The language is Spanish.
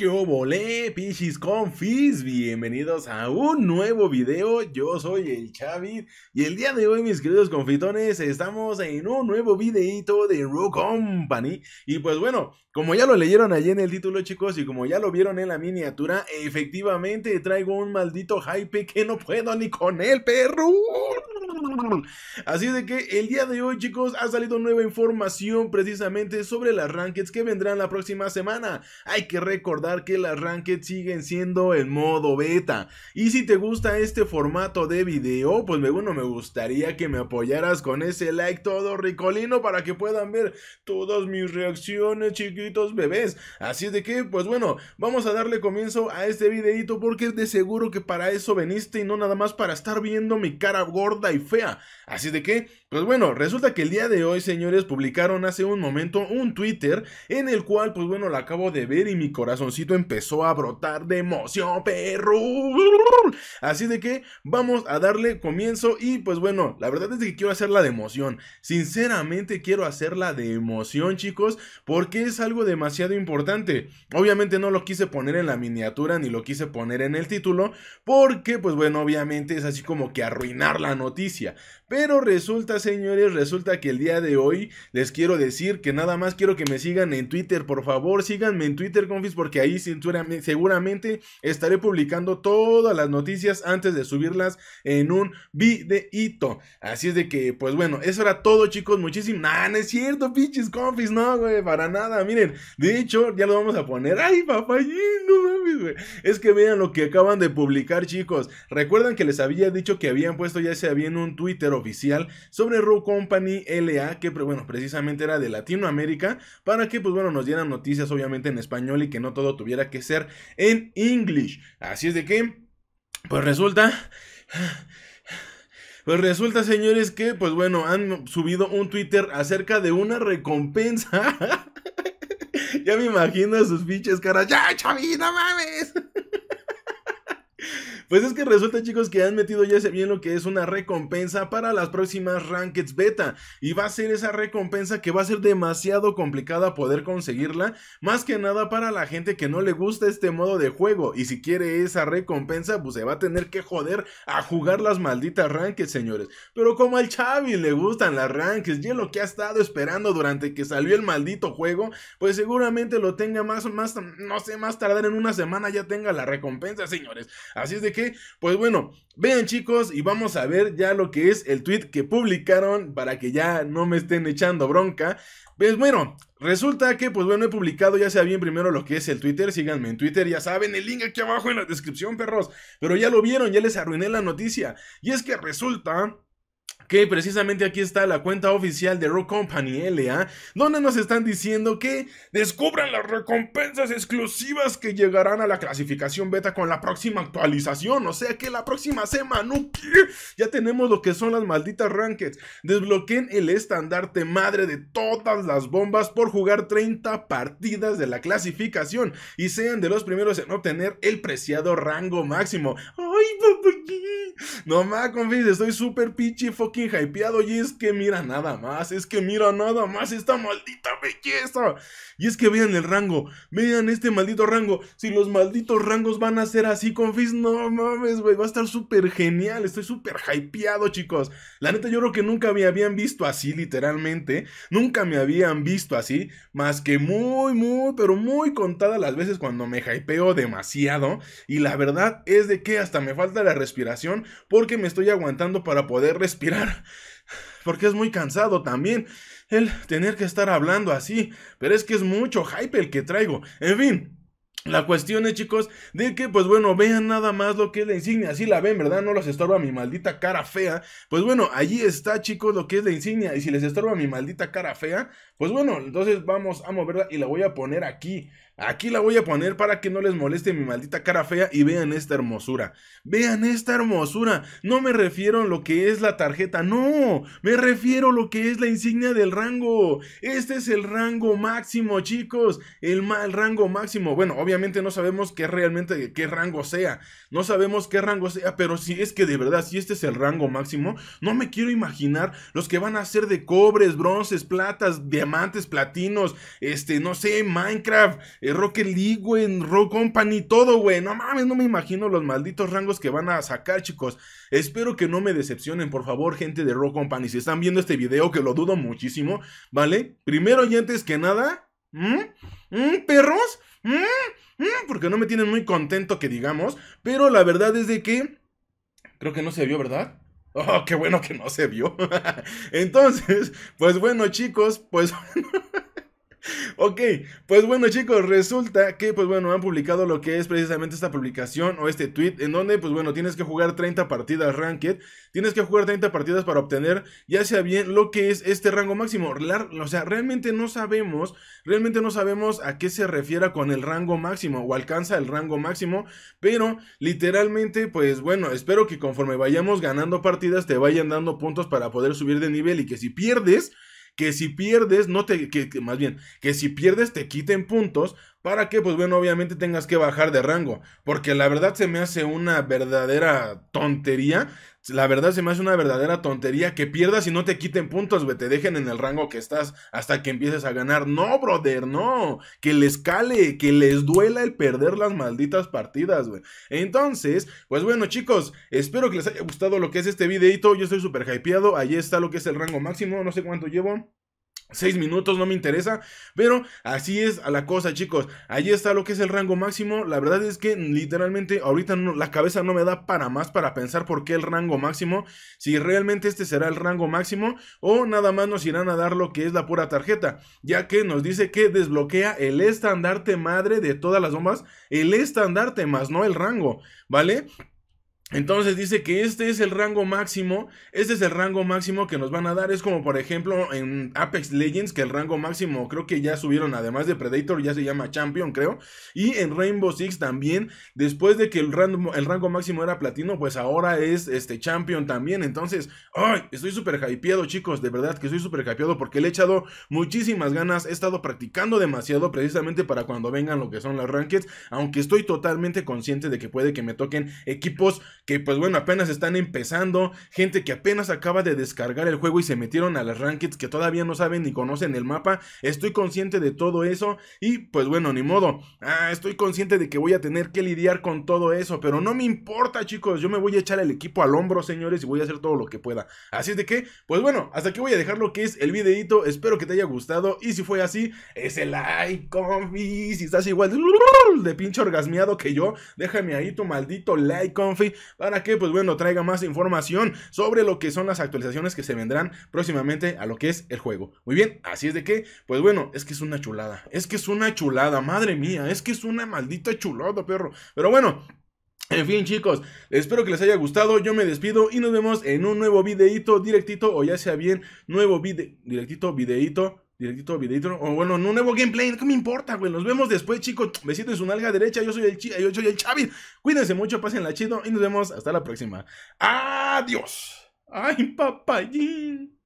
¿Qué volé, pichis confis? Bienvenidos a un nuevo video. Yo soy el Chavit y el día de hoy, mis queridos confitones, estamos en un nuevo videito de Ru Company. Y pues bueno, como ya lo leyeron allí en el título, chicos, y como ya lo vieron en la miniatura, efectivamente traigo un maldito hype que no puedo ni con el perro. Así de que el día de hoy, chicos, ha salido nueva información precisamente sobre las rankings que vendrán la próxima semana. Hay que recordar que las rankings siguen siendo en modo beta. Y si te gusta este formato de video, pues bueno, me gustaría que me apoyaras con ese like todo ricolino para que puedan ver todas mis reacciones, chiquitos bebés. Así de que, pues bueno, vamos a darle comienzo a este videito porque de seguro que para eso veniste y no nada más para estar viendo mi cara gorda y fea. Así de que, pues bueno, resulta que el día de hoy, señores, publicaron hace un momento un Twitter en el cual, pues bueno, lo acabo de ver y mi corazoncito empezó a brotar de emoción, perro. Así de que vamos a darle comienzo y pues bueno, la verdad es que quiero hacerla de emoción. Sinceramente quiero hacerla de emoción, chicos, porque es algo demasiado importante. Obviamente no lo quise poner en la miniatura ni lo quise poner en el título, porque pues bueno, obviamente es así como que arruinar la noticia. Pero resulta, señores, resulta que el día de hoy les quiero decir que nada más quiero que me sigan en Twitter, por favor, síganme en Twitter, confis, porque ahí seguramente estaré publicando todas las noticias antes de subirlas en un videito. Así es de que, pues bueno, eso era todo, chicos. Muchísimas. no es cierto, pinches confis, no, güey, para nada. Miren, de hecho, ya lo vamos a poner. Ay, papá, no mames, güey. Es que vean lo que acaban de publicar, chicos. Recuerdan que les había dicho que habían puesto ya ese había un oficial sobre Row Company LA, que bueno, precisamente era de Latinoamérica, para que pues bueno, nos dieran noticias obviamente en español y que no todo tuviera que ser en English. Así es de que, pues resulta... Pues resulta, señores, que pues bueno, han subido un Twitter acerca de una recompensa. ya me imagino a sus pinches caras. ¡Ya, Chavi, no mames! Pues es que resulta, chicos, que han metido ya bien lo que es una recompensa para las próximas Rankeds Beta. Y va a ser esa recompensa que va a ser demasiado complicada poder conseguirla. Más que nada para la gente que no le gusta este modo de juego. Y si quiere esa recompensa, pues se va a tener que joder a jugar las malditas Rankeds, señores. Pero como al chavi le gustan las Rankeds y es lo que ha estado esperando durante que salió el maldito juego, pues seguramente lo tenga más, más, no sé, más tardar en una semana ya tenga la recompensa, señores. Así es de que pues bueno, vean chicos y vamos a ver ya lo que es el tweet que publicaron para que ya no me estén echando bronca. Pues bueno, resulta que pues bueno he publicado ya sea bien primero lo que es el Twitter, síganme en Twitter, ya saben el link aquí abajo en la descripción perros, pero ya lo vieron, ya les arruiné la noticia y es que resulta que precisamente aquí está la cuenta oficial de Rock Company LA, donde nos están diciendo que descubran las recompensas exclusivas que llegarán a la clasificación beta con la próxima actualización. O sea que la próxima semana ya tenemos lo que son las malditas rankings. Desbloqueen el estandarte madre de todas las bombas por jugar 30 partidas de la clasificación y sean de los primeros en obtener el preciado rango máximo. ¡Ay, papá! No me confíes, estoy súper pinche fucking hypeado. Y es que mira nada más, es que mira nada más esta maldita belleza. Y es que vean el rango, vean este maldito rango. Si los malditos rangos van a ser así con Fizz, no mames, güey, va a estar súper genial. Estoy súper hypeado, chicos. La neta, yo creo que nunca me habían visto así, literalmente. Nunca me habían visto así, más que muy, muy, pero muy contada las veces cuando me hypeo demasiado. Y la verdad es de que hasta me falta la respiración porque me estoy aguantando para poder respirar porque es muy cansado también el tener que estar hablando así, pero es que es mucho hype el que traigo. En fin, la cuestión es, chicos, de que, pues bueno, vean nada más lo que es la insignia. Si la ven, ¿verdad? No los estorba mi maldita cara fea. Pues bueno, allí está, chicos, lo que es la insignia. Y si les estorba mi maldita cara fea, pues bueno, entonces vamos a moverla y la voy a poner aquí. Aquí la voy a poner para que no les moleste mi maldita cara fea y vean esta hermosura. Vean esta hermosura. No me refiero a lo que es la tarjeta, no. Me refiero a lo que es la insignia del rango. Este es el rango máximo, chicos. El, el rango máximo. Bueno, obviamente obviamente no sabemos qué realmente, qué rango sea. No sabemos qué rango sea, pero si es que de verdad, si este es el rango máximo, no me quiero imaginar los que van a ser de cobres, bronces, platas, diamantes, platinos, este, no sé, Minecraft, Rock eh, Rocket League, güey, Rock Company, todo, güey. No mames, no me imagino los malditos rangos que van a sacar, chicos. Espero que no me decepcionen, por favor, gente de Rock Company. Si están viendo este video, que lo dudo muchísimo, ¿vale? Primero y antes que nada, perros? porque no me tienen muy contento que digamos, pero la verdad es de que creo que no se vio, ¿verdad? Oh, qué bueno que no se vio. Entonces, pues bueno, chicos, pues Ok, pues bueno chicos, resulta que pues bueno, han publicado lo que es precisamente esta publicación o este tweet en donde pues bueno, tienes que jugar 30 partidas ranked, tienes que jugar 30 partidas para obtener ya sea bien lo que es este rango máximo, o sea, realmente no sabemos, realmente no sabemos a qué se refiera con el rango máximo o alcanza el rango máximo, pero literalmente pues bueno, espero que conforme vayamos ganando partidas te vayan dando puntos para poder subir de nivel y que si pierdes que si pierdes, no te, que, más bien, que si pierdes te quiten puntos para que, pues bueno, obviamente tengas que bajar de rango. Porque la verdad se me hace una verdadera tontería la verdad se me hace una verdadera tontería que pierdas y no te quiten puntos, güey. Te dejen en el rango que estás hasta que empieces a ganar. No, brother, no. Que les cale, que les duela el perder las malditas partidas, güey. Entonces, pues bueno, chicos, espero que les haya gustado lo que es este videito. Yo estoy súper hypeado. Ahí está lo que es el rango máximo. No sé cuánto llevo. 6 minutos, no me interesa. Pero así es a la cosa, chicos. Allí está lo que es el rango máximo. La verdad es que literalmente ahorita la cabeza no me da para más para pensar por qué el rango máximo. Si realmente este será el rango máximo o nada más nos irán a dar lo que es la pura tarjeta. Ya que nos dice que desbloquea el estandarte madre de todas las bombas. El estandarte más, no el rango. ¿Vale? Entonces dice que este es el rango máximo, este es el rango máximo que nos van a dar, es como por ejemplo en Apex Legends que el rango máximo creo que ya subieron además de Predator ya se llama Champion creo y en Rainbow Six también después de que el, rango, el rango máximo era platino pues ahora es este Champion también entonces ay estoy súper hypeado chicos de verdad que estoy súper hypeado porque le he echado muchísimas ganas he estado practicando demasiado precisamente para cuando vengan lo que son las rankings aunque estoy totalmente consciente de que puede que me toquen equipos que pues bueno, apenas están empezando, gente que apenas acaba de descargar el juego y se metieron a las rankings que todavía no saben ni conocen el mapa, estoy consciente de todo eso y pues bueno, ni modo, ah, estoy consciente de que voy a tener que lidiar con todo eso, pero no me importa chicos, yo me voy a echar el equipo al hombro señores y voy a hacer todo lo que pueda, así es de que, pues bueno, hasta aquí voy a dejar lo que es el videito, espero que te haya gustado y si fue así, ese like, confi, si estás igual de pinche orgasmeado que yo, déjame ahí tu maldito like, confi, para que, pues bueno, traiga más información sobre lo que son las actualizaciones que se vendrán próximamente a lo que es el juego. Muy bien, así es de que, pues bueno, es que es una chulada, es que es una chulada, madre mía, es que es una maldita chulada, perro. Pero bueno, en fin chicos, espero que les haya gustado, yo me despido y nos vemos en un nuevo videito directito o ya sea bien nuevo video directito videito Directito, videito. O bueno, en un nuevo gameplay. ¿Qué me importa, güey? Nos vemos después, chicos. siento en su nalga derecha. Yo soy el, chi yo soy el Cuídense mucho, pásenla chido. Y nos vemos hasta la próxima. Adiós. Ay, papayín.